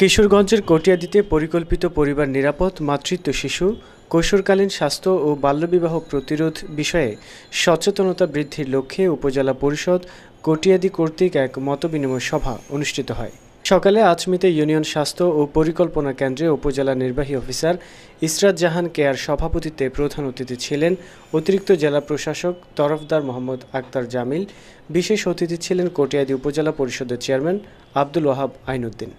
কিশোরগঞ্জের কটিয়াদিতে পরিকল্পিত পরিবার নিরাপদ মাতৃত্ব শিশু কৈশোরকালীন স্বাস্থ্য ও বাল্যবিবাহ প্রতিরোধ বিষয়ে সচেতনতা বৃদ্ধির লক্ষ্যে উপজেলা পরিষদ কটিয়াদি কর্তৃক এক মতবিনিময় সভা অনুষ্ঠিত হয় সকালে আজমিতে ইউনিয়ন স্বাস্থ্য ও পরিকল্পনা কেন্দ্রে উপজেলা নির্বাহী অফিসার ইসরাত জাহান কেয়ার সভাপতিত্বে প্রধান অতিথি ছিলেন অতিরিক্ত জেলা প্রশাসক তরফদার মোহাম্মদ আক্তার জামিল বিশেষ অতিথি ছিলেন কটিয়াদি উপজেলা পরিষদের চেয়ারম্যান আব্দুল ওয়াহাব আইনুদ্দিন